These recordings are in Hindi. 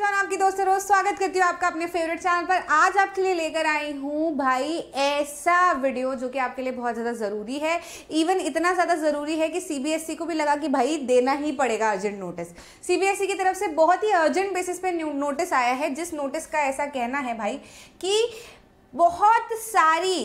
मेजबान आपकी दोस्त रोज स्वागत करती हूँ आपका अपने फेवरेट चैनल पर आज आपके लिए लेकर आई हूँ भाई ऐसा वीडियो जो कि आपके लिए बहुत ज़्यादा ज़रूरी है इवन इतना ज़्यादा ज़रूरी है कि सीबीएसई e को भी लगा कि भाई देना ही पड़ेगा अर्जेंट नोटिस सीबीएसई की तरफ से बहुत ही अर्जेंट बेसिस पे नोटिस आया है जिस नोटिस का ऐसा कहना है भाई कि बहुत सारी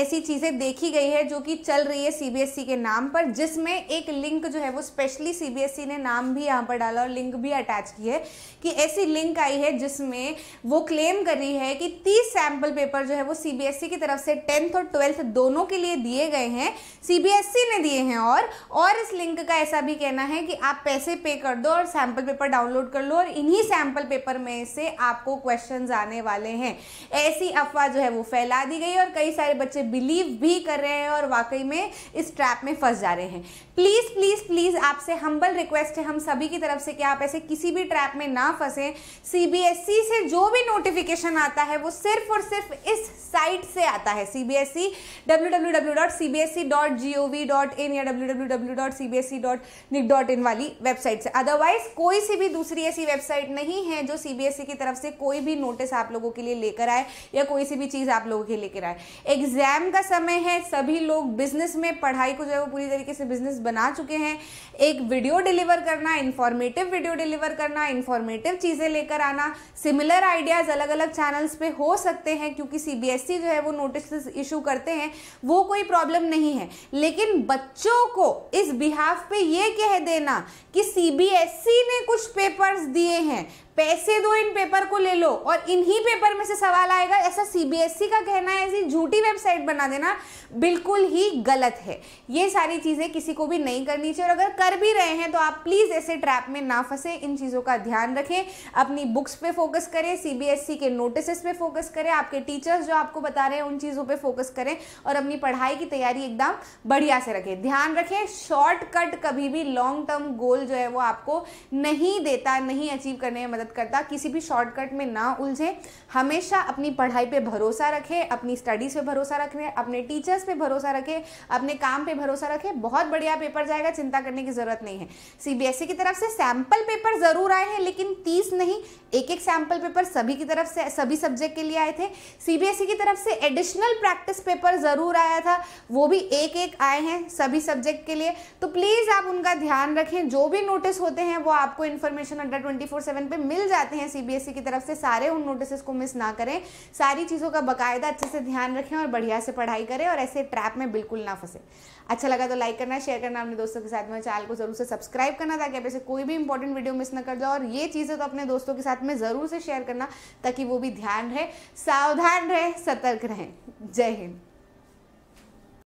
ऐसी चीज़ें देखी गई है जो कि चल रही है सीबीएसई e के नाम पर जिसमें एक लिंक जो है वो स्पेशली सीबीएसई e ने नाम भी यहाँ पर डाला और लिंक भी अटैच की है कि ऐसी लिंक आई है जिसमें वो क्लेम कर रही है कि तीस सैम्पल पेपर जो है वो सीबीएसई e की तरफ से टेंथ और ट्वेल्थ दोनों के लिए दिए गए हैं सीबीएसई ने दिए हैं और और इस लिंक का ऐसा भी कहना है कि आप पैसे पे कर दो और सैम्पल पेपर डाउनलोड कर लो और इन्हीं सैम्पल पेपर में से आपको क्वेश्चन आने वाले हैं ऐसी अफवाह जो है वो फैला दी गई और कई सारे बच्चे बिलीव भी कर रहे हैं और वाकई में इस ट्रैप में फंस जा रहे हैं प्लीज़ प्लीज़ प्लीज़ आपसे हम्बल रिक्वेस्ट है हम सभी की तरफ से कि आप ऐसे किसी भी ट्रैप में ना फंसें सीबीएसई e से जो भी नोटिफिकेशन आता है वो सिर्फ और सिर्फ इस साइट से आता है C B S C W W W dot C B S C dot G O V dot in या W W W dot C B S C dot nic dot in वाली वेबसाइट से अदरवाइज कोई सी भी दूसरी ऐसी वेबसाइट नहीं है जो सी बी एस सी की तरफ से कोई भी नोटिस आप लोगों के लिए लेकर आए या कोई सी भी चीज़ आप लोगों के लिए लेकर आए एग्जैक्ट एग्जाम का समय है सभी लोग बिजनेस में पढ़ाई को जो है वो पूरी तरीके से बिजनेस बना चुके हैं एक वीडियो डिलीवर करना इन्फॉर्मेटिव वीडियो डिलीवर करना इन्फॉर्मेटिव चीज़ें लेकर आना सिमिलर आइडियाज़ अलग अलग चैनल्स पे हो सकते हैं क्योंकि सी e जो है वो नोटिस इशू करते हैं वो कोई प्रॉब्लम नहीं है लेकिन बच्चों को इस बिहाफ पे ये कह देना कि सी e ने कुछ पेपर्स दिए हैं पैसे दो इन पेपर को ले लो और इन्हीं पेपर में से सवाल आएगा ऐसा सीबीएसई e का कहना है ऐसी झूठी वेबसाइट बना देना बिल्कुल ही गलत है ये सारी चीज़ें किसी को भी नहीं करनी चाहिए और अगर कर भी रहे हैं तो आप प्लीज़ ऐसे ट्रैप में ना फंसे इन चीज़ों का ध्यान रखें अपनी बुक्स पे फोकस करें सीबीएसई e के नोटिस पे फोकस करें आपके टीचर्स जो आपको बता रहे हैं उन चीज़ों पर फोकस करें और अपनी पढ़ाई की तैयारी एकदम बढ़िया से रखें ध्यान रखें शॉर्टकट कभी भी लॉन्ग टर्म गोल जो है वो आपको नहीं देता नहीं अचीव करने में मदद मदद करता किसी भी शॉर्टकट में ना उलझें हमेशा अपनी पढ़ाई पे भरोसा रखें अपनी स्टडीज़ पे भरोसा रखें अपने टीचर्स पे भरोसा रखें अपने काम पे भरोसा रखें बहुत बढ़िया पेपर जाएगा चिंता करने की ज़रूरत नहीं है सीबीएसई की तरफ से सैंपल पेपर ज़रूर आए हैं लेकिन तीस नहीं एक एक सैंपल पेपर सभी की तरफ से सभी सब्जेक्ट के लिए आए थे सीबीएसई की तरफ से एडिशनल प्रैक्टिस पेपर ज़रूर आया था वो भी एक एक आए हैं सभी सब्जेक्ट के लिए तो प्लीज़ आप उनका ध्यान रखें जो भी नोटिस होते हैं वो आपको information under twenty four seven पे मिल मिल जाते हैं सीबीएसई e की तरफ से सारे उन नोटिस को मिस ना करें सारी चीज़ों का बकायदा अच्छे से ध्यान रखें और बढ़िया से पढ़ाई करें और ऐसे ट्रैप में बिल्कुल ना फंसे अच्छा लगा तो लाइक करना शेयर करना अपने दोस्तों के साथ में चैनल को जरूर से सब्सक्राइब करना ताकि आप ऐसे कोई भी इंपॉर्टेंट वीडियो मिस ना कर जाओ और ये चीज़ें तो अपने दोस्तों के साथ में ज़रूर से शेयर करना ताकि वो भी ध्यान रहे सावधान रहे सतर्क रहें जय हिंद